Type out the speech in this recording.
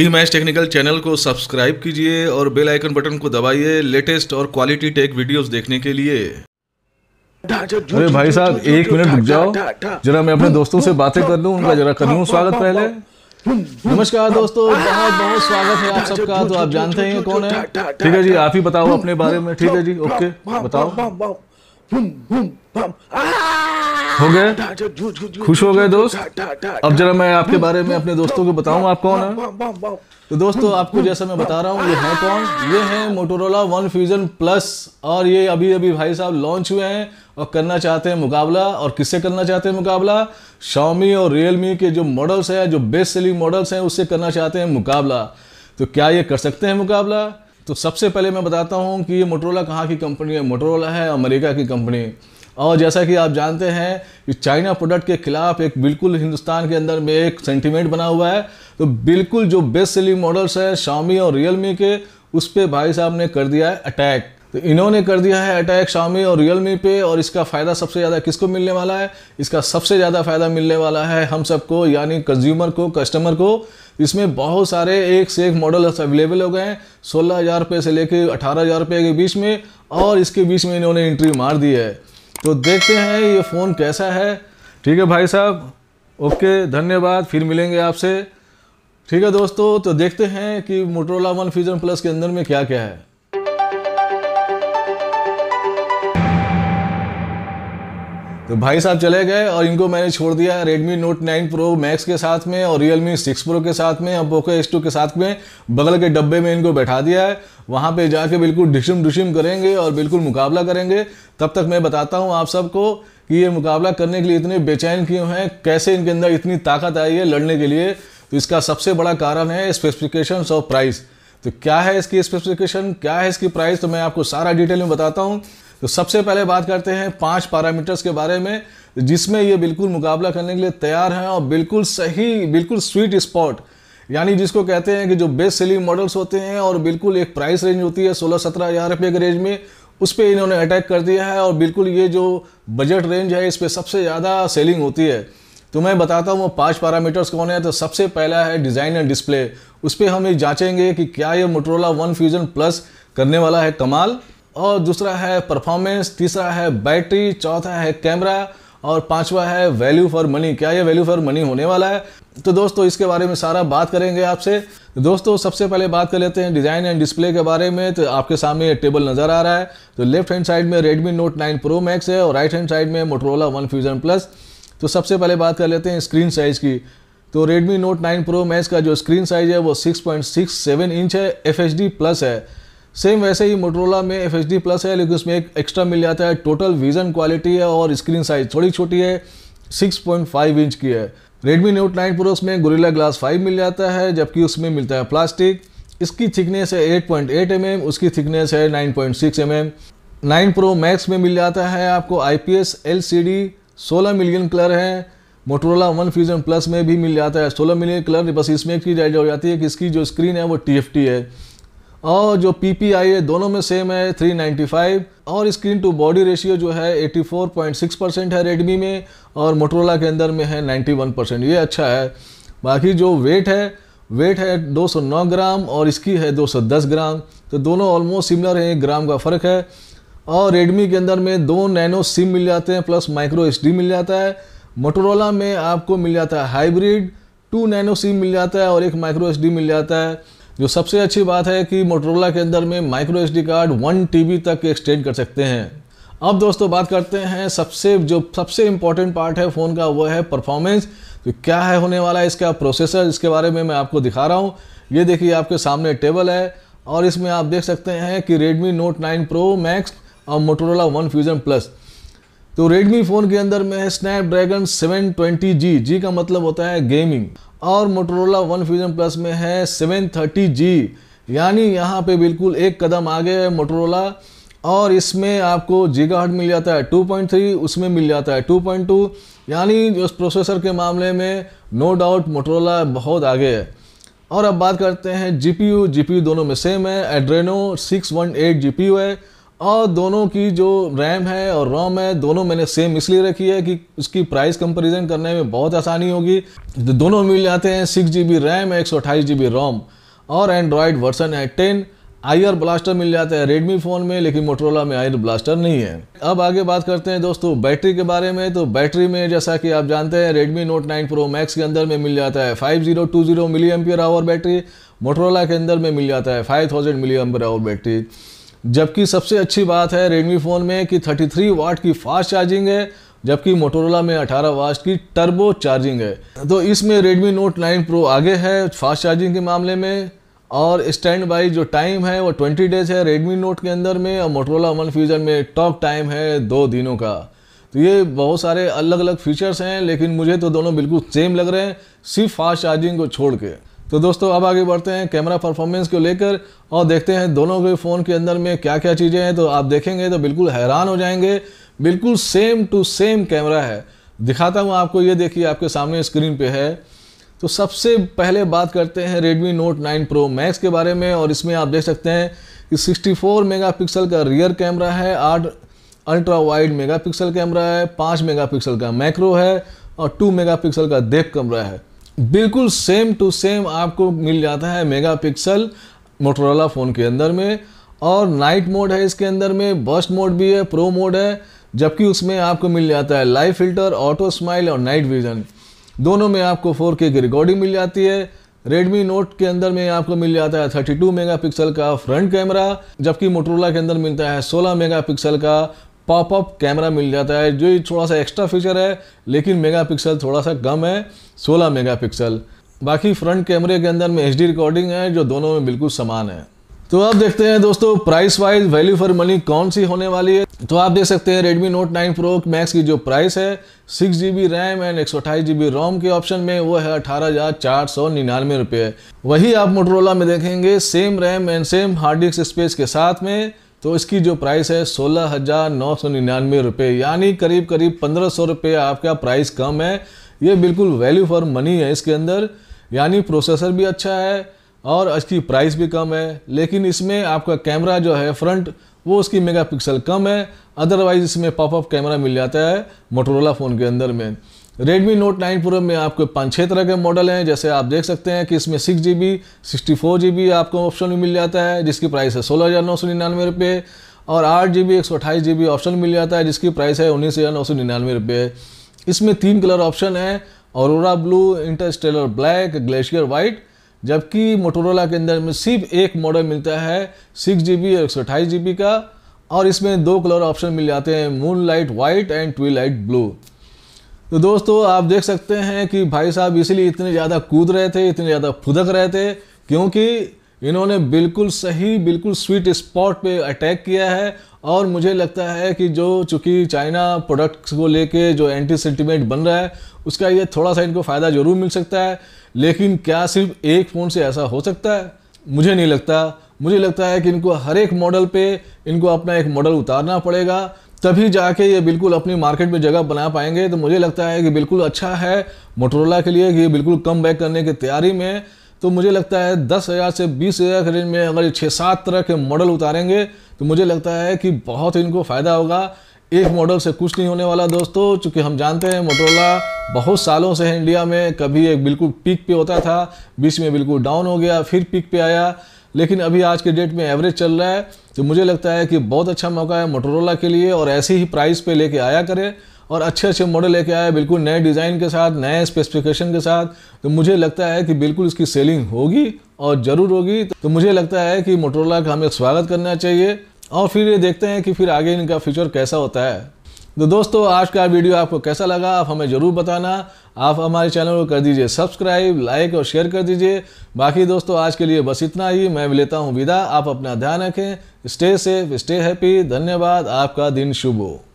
ई match technical channel को subscribe कीजिए और बेल आइकन बटन को दबाइए लेटेस्ट और क्वालिटी टेक वीडियोस देखने के लिए अरे भाई साहब एक मिनट रुक जाओ जरा मैं अपने दोस्तों से बातें कर लूँ उनका जरा कर लूँ स्वागत पहले नमस्कार दोस्तों बहुत बहुत स्वागत है आप सबका तो आप जानते हैं कौन है ठीक है जी आप ही बताओ अपने बारे में ठीक है जी ओके बताओ हो गए खुश हो गए दोस्त अब जरा मैं आपके बारे में अपने दोस्तों को बताऊं आप कौन है तो दोस्तों आपको जैसा मैं बता रहा हूँ ये है कौन ये है मोटोरोला वन फ्यूजन प्लस और ये अभी अभी भाई साहब लॉन्च हुए हैं और करना चाहते हैं मुकाबला और किससे करना चाहते हैं मुकाबला शाओमी और रियलमी के जो मॉडल्स हैं जो बेस्ट सेलिंग मॉडल्स हैं उससे करना चाहते हैं मुकाबला तो क्या ये कर सकते हैं मुकाबला तो सबसे पहले मैं बताता हूँ कि ये मोटोरोला कहाँ की कंपनी है मोटोरोला है अमेरिका की कंपनी और जैसा कि आप जानते हैं कि चाइना प्रोडक्ट के खिलाफ एक बिल्कुल हिंदुस्तान के अंदर में एक सेंटीमेंट बना हुआ है तो बिल्कुल जो बेस्ट सेलिंग मॉडल्स है शामी और रियलमी के उस पर भाई साहब ने कर दिया है अटैक तो इन्होंने कर दिया है अटैक शामी और रियलमी पे और इसका फ़ायदा सबसे ज़्यादा किसको मिलने वाला है इसका सबसे ज़्यादा फ़ायदा मिलने वाला है हम सबको यानी कंज्यूमर को कस्टमर को इसमें बहुत सारे एक से एक मॉडल अवेलेबल हो गए हैं सोलह हज़ार रुपये से लेकर अठारह हज़ार रुपये के बीच में और इसके बीच में इन्होंने एंट्री मार दी है तो देखते हैं ये फ़ोन कैसा है ठीक है भाई साहब ओके धन्यवाद फिर मिलेंगे आपसे ठीक है दोस्तों तो देखते हैं कि मोटरोला वन फ्यूजन प्लस के अंदर में क्या क्या है तो भाई साहब चले गए और इनको मैंने छोड़ दिया रेडमी नोट 9 प्रो मैक्स के साथ में और रियल मी सिक्स प्रो के साथ में और पोको एस के साथ में बगल के डब्बे में इनको बैठा दिया है वहाँ पे जाके बिल्कुल डिशम डिशम करेंगे और बिल्कुल मुकाबला करेंगे तब तक मैं बताता हूँ आप सबको कि ये मुकाबला करने के लिए इतने बेचैन क्यों हैं कैसे इनके अंदर इतनी ताकत आई है लड़ने के लिए तो इसका सबसे बड़ा कारण है स्पेसिफिकेशन और प्राइस तो क्या है इसकी स्पेसिफिकेशन क्या है इसकी प्राइस तो मैं आपको सारा डिटेल में बताता हूँ तो सबसे पहले बात करते हैं पांच पैरामीटर्स के बारे में जिसमें ये बिल्कुल मुकाबला करने के लिए तैयार हैं और बिल्कुल सही बिल्कुल स्वीट स्पॉट यानी जिसको कहते हैं कि जो बेस्ट सेलिंग मॉडल्स होते हैं और बिल्कुल एक प्राइस रेंज होती है सोलह सत्रह हज़ार रुपये के रेंज में उस पर इन्होंने अटैक कर दिया है और बिल्कुल ये जो बजट रेंज है इस पर सबसे ज़्यादा सेलिंग होती है तो मैं बताता हूँ वो पांच पैरामीटर्स कौन है तो सबसे पहला है डिज़ाइन एंड डिस्प्ले उस पर हम ये जाँचेंगे कि क्या ये मोटरोला वन फ्यूजन प्लस करने वाला है कमाल और दूसरा है परफॉर्मेंस तीसरा है बैटरी चौथा है कैमरा और पांचवा है वैल्यू फॉर मनी क्या ये वैल्यू फॉर मनी होने वाला है तो दोस्तों इसके बारे में सारा बात करेंगे आपसे तो दोस्तों सबसे पहले बात कर लेते हैं डिज़ाइन एंड डिस्प्ले के बारे में तो आपके सामने ये टेबल नज़र आ रहा है तो लेफ्ट हैंड साइड में Redmi Note nine Pro Max है और राइट हैंड साइड में मोटरोला वन फ्यूजन प्लस तो सबसे पहले बात कर लेते हैं स्क्रीन साइज़ की तो Redmi Note nine Pro Max का जो स्क्रीन साइज़ है वो सिक्स इंच है एफ प्लस है सेम वैसे ही मोटरोला में एफ एच प्लस है लेकिन उसमें एक एक्स्ट्रा मिल जाता है टोटल विजन क्वालिटी है और स्क्रीन साइज थोड़ी छोटी है 6.5 इंच की है रेडमी नोट 9 प्रो में गोरिल्ला ग्लास 5 मिल जाता है जबकि उसमें मिलता है प्लास्टिक इसकी थिकनेस है 8.8 mm, उसकी थिकनेस है 9.6 mm 9 प्रो मैक्स में मिल जाता है आपको I P S L million colour है मोटरोला वन फ्यूजन प्लस में भी मिल जाता है सोलह मिलियन कलर बस इसमें एक चीज़ हो जाती है कि इसकी जो स्क्रीन है वो टी है और जो पी पी आई है दोनों में सेम है 395 और स्क्रीन टू बॉडी रेशियो जो है 84.6 परसेंट है रेडमी में और मोटरोला के अंदर में है 91 परसेंट ये अच्छा है बाकी जो वेट है वेट है 209 ग्राम और इसकी है 210 ग्राम तो दोनों ऑलमोस्ट सिमिलर हैं एक ग्राम का फ़र्क है और रेडमी के अंदर में दो नैनो सिम मिल जाते हैं प्लस माइक्रो एच मिल जाता है मोटरोला में आपको मिल जाता है हाइब्रिड टू नैनो सिम मिल जाता है और एक माइक्रो एच मिल जाता है जो सबसे अच्छी बात है कि मोटरोला के अंदर में micro H card one T तक एक्सटेंड कर सकते हैं अब दोस्तों बात करते हैं सबसे जो सबसे इम्पॉर्टेंट पार्ट है फ़ोन का वो है परफॉर्मेंस तो क्या है होने वाला है इसका प्रोसेसर इसके बारे में मैं आपको दिखा रहा हूँ ये देखिए आपके सामने टेबल है और इसमें आप देख सकते हैं कि Redmi Note 9 Pro Max और Motorola One Fusion Plus तो रेडमी फ़ोन के अंदर में है स्नैपड्रैगन 720G जी का मतलब होता है गेमिंग और Motorola वन Fusion प्लस में है 730G यानी यहाँ पे बिल्कुल एक कदम आगे है Motorola और इसमें आपको जीगा हट मिल जाता है 2.3 उसमें मिल जाता है 2.2 यानी उस प्रोसेसर के मामले में नो डाउट मोटरोला बहुत आगे है और अब बात करते हैं जीपीयू जीपीयू दोनों में सेम है एड्रेनो 618 जीपीयू है और दोनों की जो रैम है और रोम है दोनों मैंने सेम इसलिए रखी है कि उसकी प्राइस कंपैरिजन करने में बहुत आसानी होगी दोनों मिल जाते हैं सिक्स जी बी रैम एक सौ अट्ठाईस जी बी रोम और एंड्रॉयड वर्सन है टेन आयर ब्लास्टर मिल जाता है रेडमी फ़ोन में लेकिन मोटरोला में आयर ब्लास्टर नहीं है अब आगे बात करते हैं दोस्तों बैटरी के बारे में तो बैटरी में जैसा कि आप जानते हैं रेडमी नोट 9 प्रो मैक्स के अंदर में मिल जाता है 5020 milliampere hour battery Motorola के अंदर में मिल जाता है 5000 मिली एम्पियर आवर बैटरी जबकि सबसे अच्छी बात है रेडमी फ़ोन में कि 33 वाट की फास्ट चार्जिंग है जबकि मोटोरोला में 18 वाट की टर्बो चार्जिंग है तो इसमें रेडमी नोट 9 प्रो आगे है फास्ट चार्जिंग के मामले में और स्टैंड बाई जो टाइम है वो 20 डेज है रेडमी नोट के अंदर में और मोटोरोला वन फ्यूजन में टॉक टाइम है दो दिनों का तो ये बहुत सारे अलग अलग फीचर्स हैं लेकिन मुझे तो दोनों बिल्कुल सेम लग रहे हैं सिर्फ फास्ट चार्जिंग को छोड़ के तो दोस्तों अब आगे बढ़ते हैं कैमरा परफॉर्मेंस को लेकर और देखते हैं दोनों के फ़ोन के अंदर में क्या क्या चीज़ें हैं तो आप देखेंगे तो बिल्कुल हैरान हो जाएंगे बिल्कुल सेम टू सेम कैमरा है दिखाता हूँ आपको ये देखिए आपके सामने स्क्रीन पे है तो सबसे पहले बात करते हैं Redmi Note 9 Pro Max के बारे में और इसमें आप देख सकते हैं कि 64 मेगापिक्सल का रियर कैमरा है आठ अल्ट्रा वाइड मेगापिक्सल कैमरा है पाँच मेगापिक्सल का मैक्रो है और टू मेगापिक्सल का देप कैमरा है बिल्कुल सेम टू सेम आपको मिल जाता है मेगा पिक्सल मोटरोला फ़ोन के अंदर में और नाइट मोड है इसके अंदर में बस्ट मोड भी है प्रो मोड है जबकि उसमें आपको मिल जाता है लाइव फिल्टर ऑटो स्माइल और नाइट विजन दोनों में आपको 4K की रिकॉर्डिंग मिल जाती है रेडमी नोट के अंदर में आपको मिल जाता है 32 मेगापिक्सल का फ्रंट कैमरा जबकि मोटरोला के अंदर मिलता है 16 मेगापिक्सल का पॉपअप कैमरा मिल जाता है जो थोड़ा सा एक्स्ट्रा फीचर है लेकिन मेगापिक्सल थोड़ा सा कम है 16 मेगापिक्सल बाकी फ्रंट कैमरे के अंदर में एच रिकॉर्डिंग है जो दोनों में बिल्कुल समान है तो आप देखते हैं दोस्तों price wise value for money कौन सी होने वाली है तो आप देख सकते हैं रेडमी नोट 9 प्रो मैक्स की जो प्राइस है six G B RAM and एक सौ जी बी रोम के ऑप्शन में वो है अठारह हज़ार चार सौ निन्यानवे रुपये वही आप मोटरोला में देखेंगे same RAM and same hard disk space के साथ में तो इसकी जो प्राइस है सोलह हज़ार नौ सौ निन्यानवे रुपये यानी करीब करीब पंद्रह सौ रुपये आपका प्राइस कम है ये बिल्कुल वैल्यू फॉर मनी है इसके अंदर यानी प्रोसेसर भी अच्छा है और इसकी प्राइस भी कम है लेकिन इसमें आपका कैमरा जो है फ्रंट वो उसकी मेगापिक्सल कम है अदरवाइज़ इसमें पॉपअप कैमरा मिल जाता है मोटोरोला फ़ोन के अंदर में Redmi Note 9 Pro में आपको पाँच छः तरह के मॉडल हैं जैसे आप देख सकते हैं कि इसमें six G B sixty four G B आपको ऑप्शन में मिल जाता है जिसकी प्राइस है सोलह हज़ार नौ सौ निन्यानवे रुपये और आठ जी बी एक सौ अट्ठाईस जी बी ऑप्शन मिल जाता है जिसकी प्राइस है उन्नीस हज़ार नौ सौ निन्यानवे रुपये इसमें तीन कलर ऑप्शन है aurora blue interstellar black glacier white जबकि मोटोरोला के अंदर में सिर्फ एक मॉडल मिलता है सिक्स जी बी और एक सौ अट्ठाईस जी बी का और इसमें दो कलर ऑप्शन मिल जाते हैं moonlight white and twilight blue तो दोस्तों आप देख सकते हैं कि भाई साहब इसीलिए इतने ज़्यादा कूद रहे थे इतने ज़्यादा फुदक रहे थे क्योंकि इन्होंने बिल्कुल सही बिल्कुल स्वीट स्पॉट पे अटैक किया है और मुझे लगता है कि जो चूँकि चाइना प्रोडक्ट्स को लेके जो एंटी सेंटिमेंट बन रहा है उसका ये थोड़ा सा इनको फ़ायदा ज़रूर मिल सकता है लेकिन क्या सिर्फ एक फ़ोन से ऐसा हो सकता है मुझे नहीं लगता मुझे लगता है कि इनको हर एक मॉडल पे इनको अपना एक मॉडल उतारना पड़ेगा तभी जाके ये बिल्कुल अपनी मार्केट में जगह बना पाएंगे तो मुझे लगता है कि बिल्कुल अच्छा है मोटरोला के लिए कि ये बिल्कुल कम बैक करने की तैयारी में तो मुझे लगता है दस हज़ार से बीस हज़ार के रेंज में अगर ये छः सात तरह के मॉडल उतारेंगे तो मुझे लगता है कि बहुत इनको फ़ायदा होगा एक मॉडल से कुछ नहीं होने वाला दोस्तों चूँकि हम जानते हैं मोटोला बहुत सालों से है इंडिया में कभी एक बिल्कुल पिक पे होता था बीच में बिल्कुल डाउन हो गया फिर पिक पे आया लेकिन अभी आज के डेट में एवरेज चल रहा है तो मुझे लगता है कि बहुत अच्छा मौका है मोटोरोला के लिए और ऐसे ही प्राइस पे लेके आया करें और अच्छे अच्छे मॉडल लेके आए बिल्कुल नए डिज़ाइन के साथ नए स्पेसिफिकेशन के साथ तो मुझे लगता है कि बिल्कुल इसकी सेलिंग होगी और ज़रूर होगी तो मुझे लगता है कि मोटोरोला का हमें स्वागत करना चाहिए और फिर ये देखते हैं कि फिर आगे इनका फ्यूचर कैसा होता है तो दोस्तों आज का वीडियो आपको कैसा लगा आप हमें ज़रूर बताना आप हमारे चैनल को कर दीजिए सब्सक्राइब लाइक और शेयर कर दीजिए बाकी दोस्तों आज के लिए बस इतना ही मैं भी लेता हूँ विदा आप अपना ध्यान रखें स्टे सेफ स्टे हैप्पी धन्यवाद आपका दिन शुभ हो